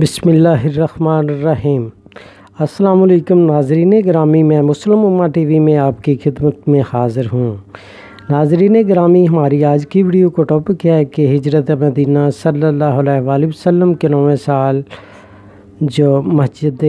بسم اللہ الرحمن الرحیم السلام علیکم ناظرین گرامی میں مسلم عما ٹی وی میں آپ کی خدمت میں حاضر ہوں ناظرین گرامی ہماری آج کی ویڈیو کو ٹاپک ہے کہ حجرت مدینہ صلی اللہ علیہ وآلہ وسلم کے نویں سال جو مسجد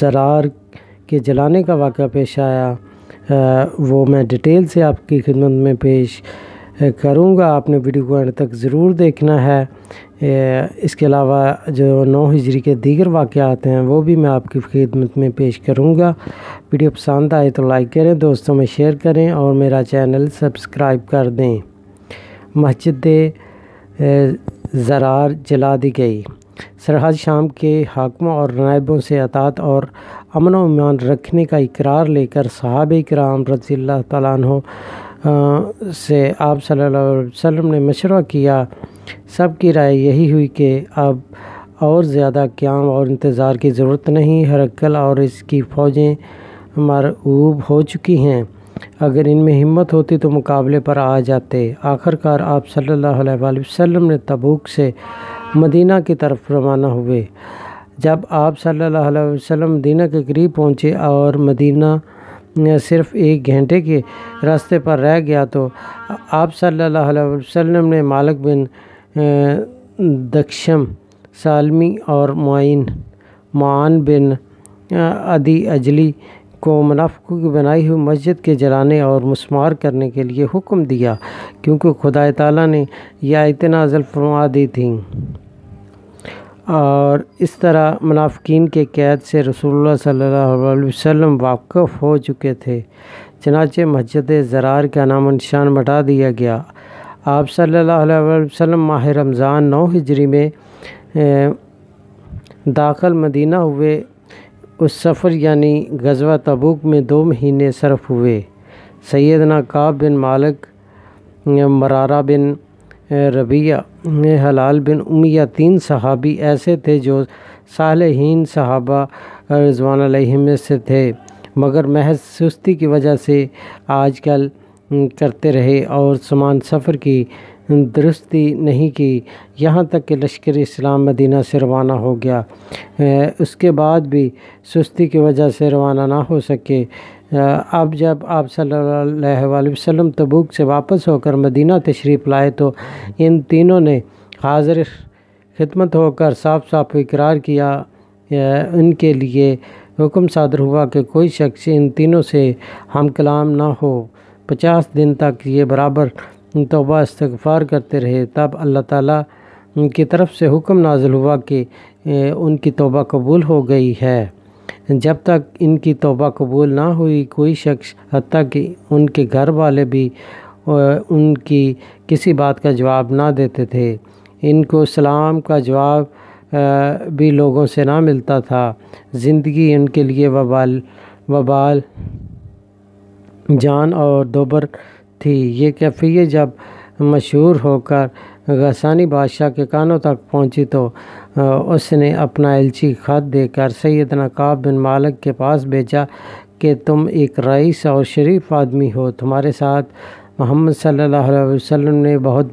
زرار کے جلانے کا واقعہ پیش آیا وہ میں ڈیٹیل سے آپ کی خدمت میں پیش کروں گا آپ نے ویڈیو کو اینڈ تک ضرور دیکھنا ہے اس کے علاوہ جو نو ہجری کے دیگر واقعات ہیں وہ بھی میں آپ کی خدمت میں پیش کروں گا ویڈیو پسند آئے تو لائک کریں دوستوں میں شیئر کریں اور میرا چینل سبسکرائب کر دیں مسجد زرار جلا دی گئی سرحد شام کے حاکموں اور نائبوں سے اطاعت اور امن و امان رکھنے کا اقرار لے کر صحابہ کرام رضی اللہ تعالیٰ عنہ سے آپ صلی اللہ علیہ وسلم نے مشورہ کیا سب کی رائے یہی ہوئی کہ اب اور زیادہ قیام اور انتظار کی ضرورت نہیں ہر اور اس کی فوجیں مرعوب ہو چکی ہیں اگر ان میں ہمت ہوتی تو مقابلے پر آ جاتے آخر کار آپ صلی اللہ علیہ وآلہ وسلم نے تبوک سے مدینہ کی طرف روانہ ہوئے جب آپ صلی اللہ علیہ وسلم مدینہ کے قریب پہنچے اور مدینہ صرف ایک گھنٹے کے راستے پر رہ گیا تو آپ صلی اللہ علیہ وسلم نے مالک بن دکشم سالمی اور معین معان بن ادی اجلی کو منافق کی بنائی ہوئی مسجد کے جلانے اور مسمار کرنے کے لیے حکم دیا کیونکہ خدا تعالیٰ نے یہ اتنا عزل فرما دی تھی اور اس طرح منافقین کے قید سے رسول اللہ صلی اللہ علیہ وسلم واقف ہو چکے تھے چنانچہ مسجد زرار کا نام و نشان مٹا دیا گیا آپ صلی اللہ علیہ وسلم ماہ رمضان نو ہجری میں داخل مدینہ ہوئے اس سفر یعنی غزوہ تبوک میں دو مہینے صرف ہوئے سیدنا کعب بن مالک مرارہ بن ربیہ حلال بن امیہ تین صحابی ایسے تھے جو صالحین صحابہ رضوان علیہم میں سے تھے مگر محض سستی کی وجہ سے آج کل کرتے رہے اور سمان سفر کی درستی نہیں کی یہاں تک کہ لشکر اسلام مدینہ سے روانہ ہو گیا اس کے بعد بھی سستی کی وجہ سے روانہ نہ ہو سکے اب جب آپ صلی اللہ علیہ وسلم تبوک سے واپس ہو کر مدینہ تشریف لائے تو ان تینوں نے حاضر خدمت ہو کر صاف صاف اقرار کیا ان کے لیے حکم صادر ہوا کہ کوئی شخص ان تینوں سے ہم کلام نہ ہو پچاس دن تک یہ برابر توبہ استغفار کرتے رہے تب اللہ تعالیٰ ان کی طرف سے حکم نازل ہوا کہ ان کی توبہ قبول ہو گئی ہے جب تک ان کی توبہ قبول نہ ہوئی کوئی شخص حتیٰ کہ ان کے گھر والے بھی ان کی کسی بات کا جواب نہ دیتے تھے ان کو سلام کا جواب بھی لوگوں سے نہ ملتا تھا زندگی ان کے لیے وبال وبال جان اور دوبر تھی یہ کیفیت جب مشہور ہو کر غسانی بادشاہ کے کانوں تک پہنچی تو اس نے اپنا الچی خط دے کر سیدنا کعب بن مالک کے پاس بیچا کہ تم ایک رئیس اور شریف آدمی ہو تمہارے ساتھ محمد صلی اللہ علیہ وسلم نے بہت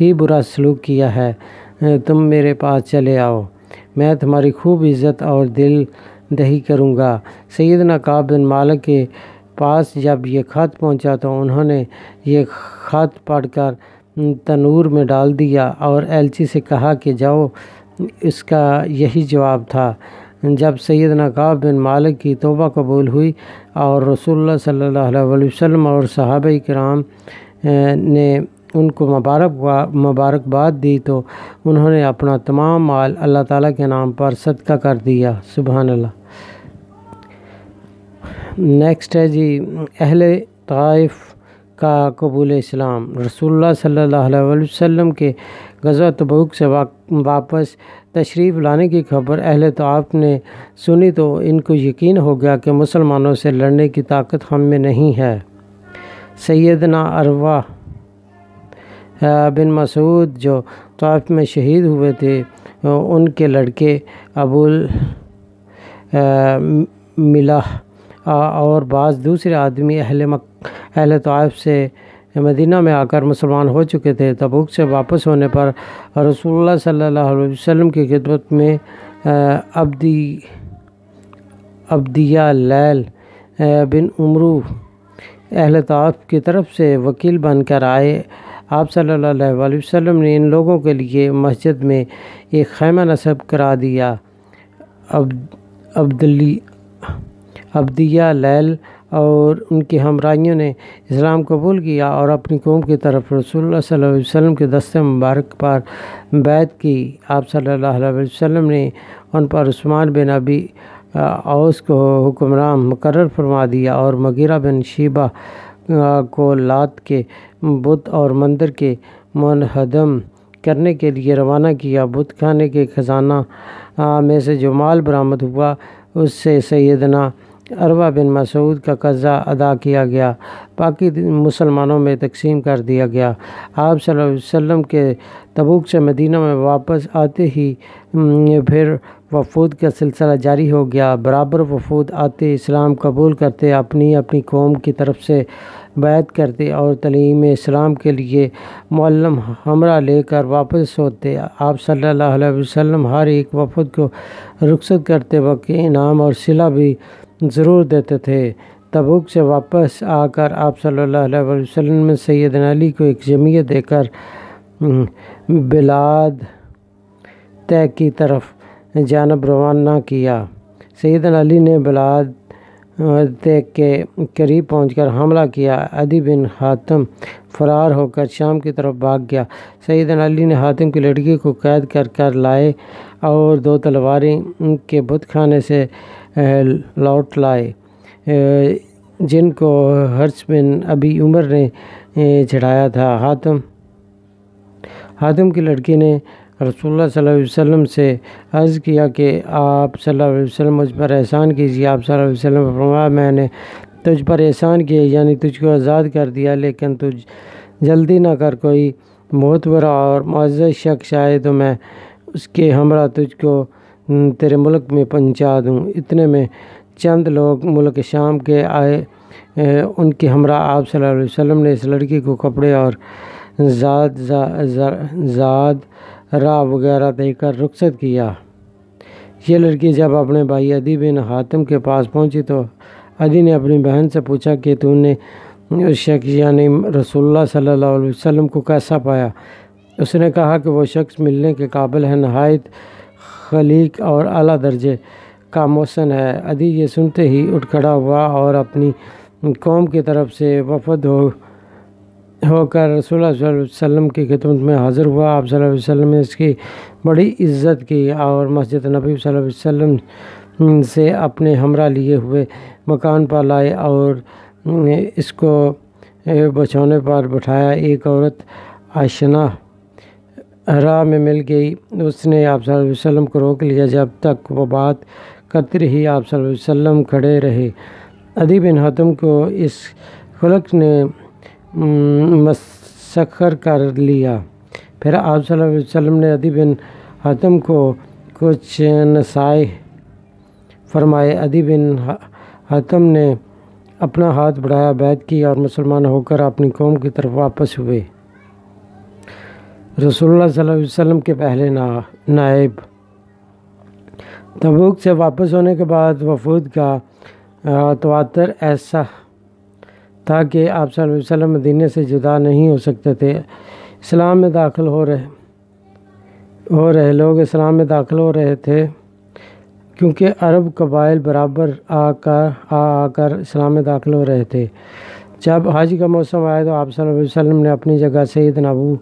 ہی برا سلوک کیا ہے تم میرے پاس چلے آؤ میں تمہاری خوب عزت اور دل دہی کروں گا سیدنا کعب بن مالک کے پاس جب یہ خط پہنچا تو انہوں نے یہ خط پڑھ کر تنور میں ڈال دیا اور ایلچی سے کہا کہ جاؤ اس کا یہی جواب تھا جب سیدنا قاب بن مالک کی توبہ قبول ہوئی اور رسول اللہ صلی اللہ علیہ وسلم اور صحابہ کرام نے ان کو مبارک مبارکباد دی تو انہوں نے اپنا تمام مال اللہ تعالیٰ کے نام پر صدقہ کر دیا سبحان اللہ نیکسٹ ہے جی اہل طائف کا قبول اسلام رسول اللہ صلی اللہ علیہ وسلم کے غزہ تبوک سے واپس تشریف لانے کی خبر اہل آپ نے سنی تو ان کو یقین ہو گیا کہ مسلمانوں سے لڑنے کی طاقت ہم میں نہیں ہے سیدنا اروا بن مسعود جو طائف میں شہید ہوئے تھے ان کے لڑکے ابو ملا ملہ اور بعض دوسرے آدمی اہل مک اہل طائف سے مدینہ میں آ کر مسلمان ہو چکے تھے تبوک سے واپس ہونے پر رسول اللہ صلی اللہ علیہ وسلم کی خدمت میں عبدیہ لیل بن عمرو اہل طاف کی طرف سے وکیل بن کر آئے آپ صلی اللہ علیہ وسلم نے ان لوگوں کے لیے مسجد میں ایک خیمہ نصب کرا دیا عبدیہ لیل اور ان کی ہمراہیوں نے اسلام قبول کیا اور اپنی قوم کی طرف رسول اللہ صلی اللہ علیہ وسلم کے دستے مبارک پر بیت کی آپ صلی اللہ علیہ وسلم نے ان پر عثمان بن ابی اوس کو حکمران مقرر فرما دیا اور مغیرہ بن شیبہ کو لات کے بت اور مندر کے منہدم کرنے کے لیے روانہ کیا بت کھانے کے خزانہ میں سے جو مال برآمد ہوا اس سے سیدنا اروا بن مسعود کا قرضہ ادا کیا گیا باقی مسلمانوں میں تقسیم کر دیا گیا آپ صلی اللہ علیہ وسلم کے تبوک سے مدینہ میں واپس آتے ہی پھر وفود کا سلسلہ جاری ہو گیا برابر وفود آتے اسلام قبول کرتے اپنی اپنی قوم کی طرف سے بیعت کرتے اور تعلیم اسلام کے لیے معلم ہمراہ لے کر واپس ہوتے آپ صلی اللہ علیہ وسلم ہر ایک وفود کو رخصت کرتے وقت انعام اور صلہ بھی ضرور دیتے تھے تبوک سے واپس آ کر آپ صلی اللہ علیہ وسلم سید علی کو ایک جمعیہ دے کر بلاد طے کی طرف جانب روانہ کیا سید علی نے بلاد تیک کے قریب پہنچ کر حملہ کیا بن حاتم فرار ہو کر شام کی طرف بھاگ گیا سید علی نے حاتم کی لڑکی کو قید کر کر لائے اور دو تلواریں ان کے خانے سے لوٹ لائے جن کو ہرچ بن ابھی عمر نے چڑھایا تھا حاتم حاتم کی لڑکی نے رسول اللہ صلی اللہ علیہ وسلم سے عرض کیا کہ آپ صلی اللہ علیہ وسلم مجھ پر احسان کیجیے آپ صلی اللہ علیہ وسلم فرمایا میں نے تجھ پر احسان کیے یعنی تجھ کو آزاد کر دیا لیکن تجھ جلدی نہ کر کوئی موت برا اور معزز شخص آئے تو میں اس کے ہمراہ تجھ کو تیرے ملک میں پہنچا دوں اتنے میں چند لوگ ملک شام کے آئے ان کے ہمراہ آپ صلی اللہ علیہ وسلم نے اس لڑکی کو کپڑے اور زاد زاد راہ وغیرہ دے کر رخصت کیا یہ لڑکی جب اپنے بھائی بن حاتم کے پاس پہنچی تو ادی نے اپنی بہن سے پوچھا کہ تو نے اس شخص یعنی رسول اللہ صلی اللہ علیہ وسلم کو کیسا پایا اس نے کہا کہ وہ شخص ملنے کے قابل ہے نہایت خلیق اور اعلیٰ درجے کا موسن ہے ادی یہ سنتے ہی اٹھ کھڑا ہوا اور اپنی قوم کی طرف سے وفد ہو ہو کر رسول اللہ صلی اللہ علیہ وسلم کی خدمت میں حاضر ہوا آپ صلی اللہ علیہ وسلم نے اس کی بڑی عزت کی اور مسجد نبی صلی اللہ علیہ وسلم سے اپنے ہمراہ لیے ہوئے مکان پر لائے اور اس کو بچھونے پر بٹھایا ایک عورت آشنا راہ میں مل گئی اس نے آپ صلی اللہ علیہ وسلم کو روک لیا جب تک وہ بات قطر ہی آپ صلی اللہ علیہ وسلم کھڑے رہے بن حتم کو اس خلق نے مسخر کر لیا پھر آپ صلی اللہ علیہ وسلم نے ادی بن حتم کو کچھ نسائے فرمائے ادی بن حتم نے اپنا ہاتھ بڑھایا بیت کی اور مسلمان ہو کر اپنی قوم کی طرف واپس ہوئے رسول اللہ صلی اللہ علیہ وسلم کے پہلے نائب تبوک سے واپس ہونے کے بعد وفود کا تواتر ایسا تھا کہ آپ صلی اللہ علیہ وسلم مدینہ سے جدا نہیں ہو سکتے تھے اسلام میں داخل ہو رہے ہو رہے لوگ اسلام میں داخل ہو رہے تھے کیونکہ عرب قبائل برابر آ کر آ آ کر اسلام میں داخل ہو رہے تھے جب حج کا موسم آیا تو آپ صلی اللہ علیہ وسلم نے اپنی جگہ سے ابو نبو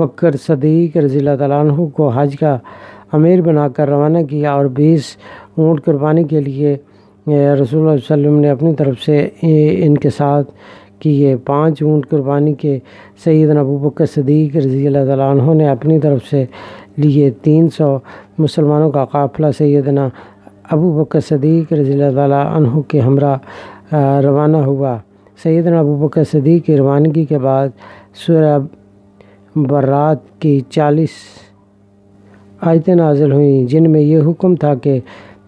بکر صدیق رضی اللہ تعالیٰ عنہ کو حج کا امیر بنا کر روانہ کیا اور بیس اونٹ قربانی کے لیے رسول اللہ علیہ وسلم نے اپنی طرف سے ان کے ساتھ کیے پانچ اونٹ قربانی کے سیدن ابو بکر صدیق رضی اللہ تعالیٰ عنہ نے اپنی طرف سے لیے تین سو مسلمانوں کا قافلہ سیدنا ابو بکر صدیق رضی اللہ تعالیٰ عنہ کے ہمراہ روانہ ہوا سیدنا ابو بکر صدیق کی روانگی کے بعد سورہ برات کی چالیس آیتیں نازل ہوئیں جن میں یہ حکم تھا کہ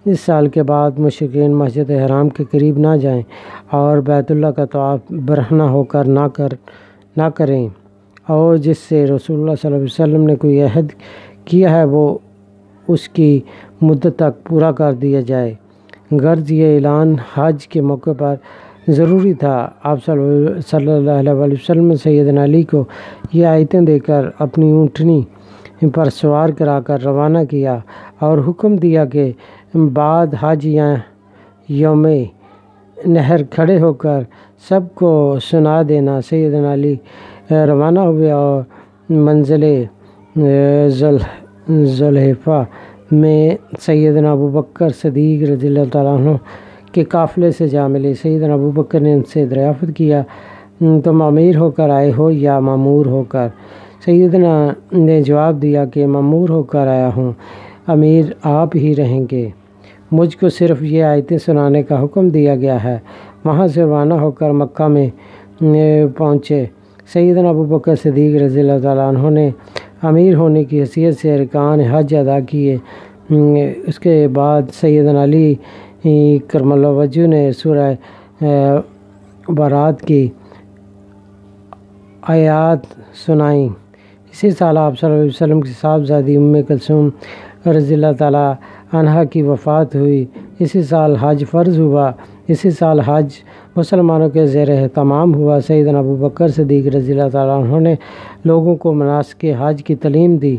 اس سال کے بعد مشرقین مسجد حرام کے قریب نہ جائیں اور بیت اللہ کا تواف برہنا ہو کر نہ کر نہ کریں اور جس سے رسول اللہ صلی اللہ علیہ وسلم نے کوئی عہد کیا ہے وہ اس کی مدت تک پورا کر دیا جائے غرض یہ اعلان حج کے موقع پر ضروری تھا آپ صلی اللہ علیہ وآلہ وسلم سید علی کو یہ آیتیں دے کر اپنی اونٹنی پر سوار کرا کر روانہ کیا اور حکم دیا کہ بعد حاجیاں یوم نہر کھڑے ہو کر سب کو سنا دینا سیدن علی روانہ ہوئے اور منزل ذلح میں سیدن ابو بکر صدیق رضی اللہ تعالیٰ عنہ کے قافلے سے جا ملی سیدنا ابو بکر نے ان سے دریافت کیا تم امیر ہو کر آئے ہو یا معمور ہو کر سیدنا نے جواب دیا کہ معمور ہو کر آیا ہوں امیر آپ ہی رہیں گے مجھ کو صرف یہ آیتیں سنانے کا حکم دیا گیا ہے وہاں سے روانہ ہو کر مکہ میں پہنچے سیدنا ابو بکر صدیق رضی اللہ تعالیٰ عنہ نے امیر ہونے کی حیثیت سے ارکان حج ادا کیے اس کے بعد سیدنا علی کرم اللہ وجہ نے سورہ برات کی آیات سنائیں اسی سال آپ صلی اللہ علیہ وسلم کی صاحبزادی ام کلثوم رضی اللہ تعالیٰ عنہا کی وفات ہوئی اسی سال حج فرض ہوا اسی سال حج مسلمانوں کے زیر اہتمام ہوا سیدنا ابو بکر صدیق رضی اللہ تعالیٰ انہوں نے لوگوں کو مناسب حج کی تعلیم دی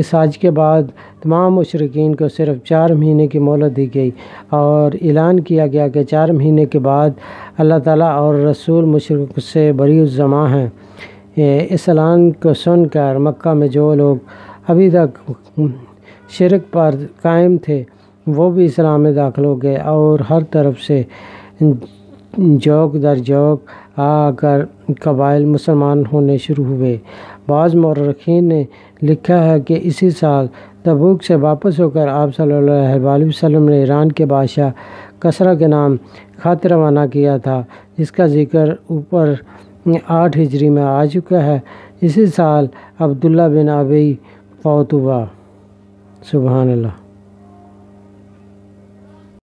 اس حج کے بعد تمام مشرقین کو صرف چار مہینے کی مولت دی گئی اور اعلان کیا گیا کہ چار مہینے کے بعد اللہ تعالیٰ اور رسول مشرق سے بری الزما ہیں اس اعلان کو سن کر مکہ میں جو لوگ ابھی تک شرک پر قائم تھے وہ بھی اسلام میں داخل ہو گئے اور ہر طرف سے جوک در جوک آ کر قبائل مسلمان ہونے شروع ہوئے بعض مورخین نے لکھا ہے کہ اسی سال تبوک سے واپس ہو کر آپ صلی اللہ علیہ وسلم نے ایران کے بادشاہ کسرہ کے نام خط روانہ کیا تھا جس کا ذکر اوپر آٹھ ہجری میں آ چکا ہے اسی سال عبداللہ بن ابی فوت ہوا سبحان اللہ